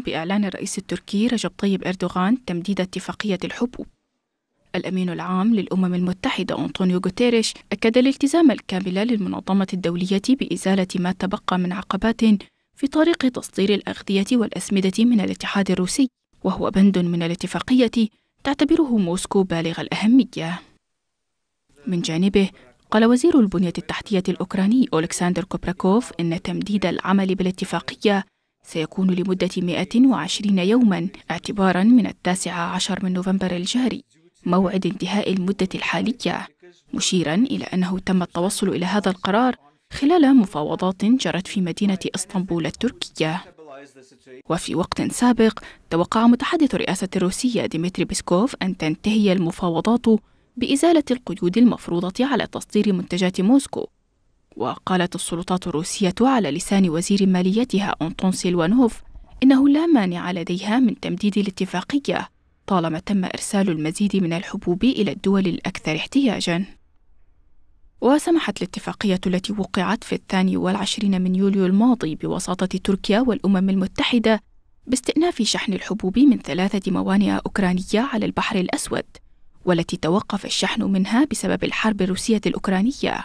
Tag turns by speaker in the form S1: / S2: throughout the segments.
S1: بإعلان الرئيس التركي رجب طيب أردوغان تمديد اتفاقية الحبوب الأمين العام للأمم المتحدة أنطونيو غوتيريش أكد الالتزام الكامل للمنظمة الدولية بإزالة ما تبقى من عقبات في طريق تصدير الأغذية والأسمدة من الاتحاد الروسي وهو بند من الاتفاقية تعتبره موسكو بالغ الأهمية من جانبه قال وزير البنية التحتية الأوكراني أولكساندر كوبراكوف إن تمديد العمل بالاتفاقية سيكون لمدة 120 يوما اعتبارا من التاسع عشر من نوفمبر الجاري موعد انتهاء المدة الحالية مشيرا إلى أنه تم التوصل إلى هذا القرار خلال مفاوضات جرت في مدينة اسطنبول التركية وفي وقت سابق توقع متحدث الرئاسة الروسية ديمتري بيسكوف أن تنتهي المفاوضات بإزالة القيود المفروضة على تصدير منتجات موسكو وقالت السلطات الروسية على لسان وزير ماليتها أنطون سيلوانوف إنه لا مانع لديها من تمديد الاتفاقية طالما تم إرسال المزيد من الحبوب إلى الدول الأكثر احتياجًا. وسمحت الاتفاقية التي وقعت في الثاني والعشرين من يوليو الماضي بوساطة تركيا والأمم المتحدة باستئناف شحن الحبوب من ثلاثة موانئ أوكرانية على البحر الأسود، والتي توقف الشحن منها بسبب الحرب الروسية الأوكرانية.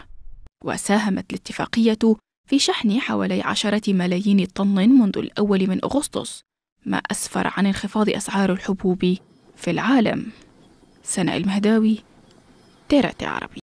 S1: وساهمت الاتفاقية في شحن حوالي عشرة ملايين طن منذ الأول من أغسطس ما أسفر عن انخفاض أسعار الحبوب في العالم سناء
S2: المهداوي تيراتي عربي